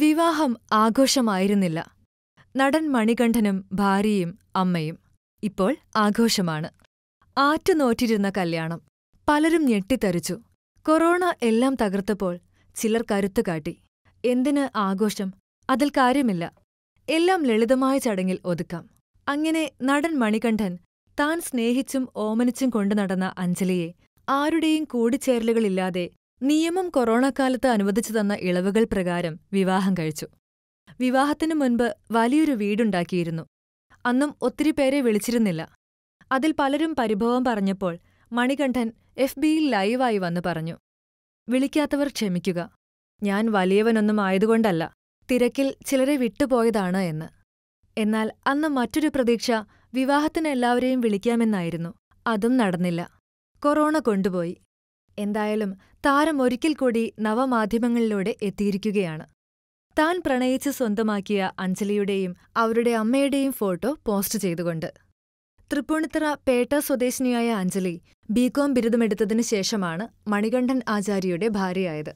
വിവാഹം ആഘോഷമായിരുന്നില്ല നടൻ മണികണ്ഠനും ഭാര്യയും അമ്മയും ഇപ്പോൾ ആഘോഷമാണ് ആറ്റുനോറ്റിരുന്ന കല്യാണം പലരും ഞെട്ടിത്തരിച്ചു കൊറോണ എല്ലാം തകർത്തപ്പോൾ ചിലർ കരുത്തുകാട്ടി എന്തിന് ആഘോഷം അതിൽ കാര്യമില്ല എല്ലാം ലളിതമായ ചടങ്ങിൽ ഒതുക്കാം അങ്ങനെ നടൻ മണികണ്ഠൻ താൻ സ്നേഹിച്ചും ഓമനിച്ചും കൊണ്ടുനടന്ന അഞ്ജലിയെ ആരുടെയും കൂടിച്ചേരലുകളില്ലാതെ നിയമം കൊറോണ കാലത്ത് അനുവദിച്ചു തന്ന ഇളവുകൾ പ്രകാരം വിവാഹം കഴിച്ചു വിവാഹത്തിനു മുൻപ് വലിയൊരു വീടുണ്ടാക്കിയിരുന്നു അന്നും ഒത്തിരി പേരെ വിളിച്ചിരുന്നില്ല അതിൽ പലരും പരിഭവം പറഞ്ഞപ്പോൾ മണികണ്ഠൻ എഫ് ബിയിൽ ലൈവായി വന്ന് പറഞ്ഞു വിളിക്കാത്തവർ ക്ഷമിക്കുക ഞാൻ വലിയവനൊന്നും ആയതുകൊണ്ടല്ല തിരക്കിൽ ചിലരെ വിട്ടുപോയതാണ് എന്ന് എന്നാൽ അന്ന് മറ്റൊരു പ്രതീക്ഷ വിവാഹത്തിന് എല്ലാവരെയും വിളിക്കാമെന്നായിരുന്നു അതും നടന്നില്ല കൊറോണ കൊണ്ടുപോയി എന്തായാലും താരം ഒരിക്കൽ കൂടി നവമാധ്യമങ്ങളിലൂടെ എത്തിയിരിക്കുകയാണ് താൻ പ്രണയിച്ച് സ്വന്തമാക്കിയ അഞ്ജലിയുടെയും അവരുടെ അമ്മയുടെയും ഫോട്ടോ പോസ്റ്റ് ചെയ്തുകൊണ്ട് തൃപ്പൂണിത്തറ പേട്ട സ്വദേശിനിയായ അഞ്ജലി ബികോം ബിരുദമെടുത്തതിനു ശേഷമാണ് മണികണ്ഠൻ ആചാര്യയുടെ ഭാര്യയായത്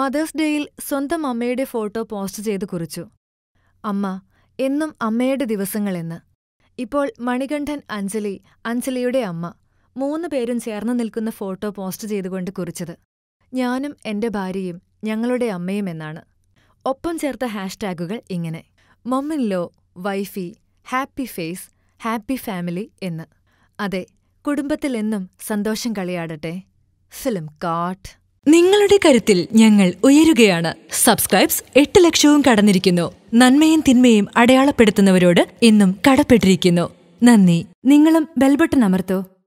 മദേഴ്സ് ഡേയിൽ സ്വന്തം അമ്മയുടെ ഫോട്ടോ പോസ്റ്റ് ചെയ്ത് കുറിച്ചു അമ്മ എന്നും അമ്മയുടെ ദിവസങ്ങളെന്ന് ഇപ്പോൾ മണികണ്ഠൻ അഞ്ജലി അഞ്ജലിയുടെ അമ്മ മൂന്ന് പേരും ചേർന്നു നിൽക്കുന്ന ഫോട്ടോ പോസ്റ്റ് ചെയ്തുകൊണ്ട് കുറിച്ചത് ഞാനും എന്റെ ഭാര്യയും ഞങ്ങളുടെ അമ്മയും എന്നാണ് ഒപ്പം ചേർത്ത ഹാഷ്ടാഗുകൾ ഇങ്ങനെ mom in law wifey happy face happy family എന്ന് അതെ കുടുംബത്തിൽ എന്നും സന്തോഷം കളിയാടട്ടെ ഫിലിം കാട്ട് നിങ്ങളുടെ കരുത്തിൽ ഞങ്ങൾ ഉയരുകയാണ് സബ്സ്ക്രൈബ്സ് എട്ട് ലക്ഷവും കടന്നിരിക്കുന്നു നന്മയും തിന്മയും അടയാളപ്പെടുത്തുന്നവരോട് ഇന്നും കടപ്പെട്ടിരിക്കുന്നു നന്ദി നിങ്ങളും ബെൽബട്ടൺ അമർത്തോ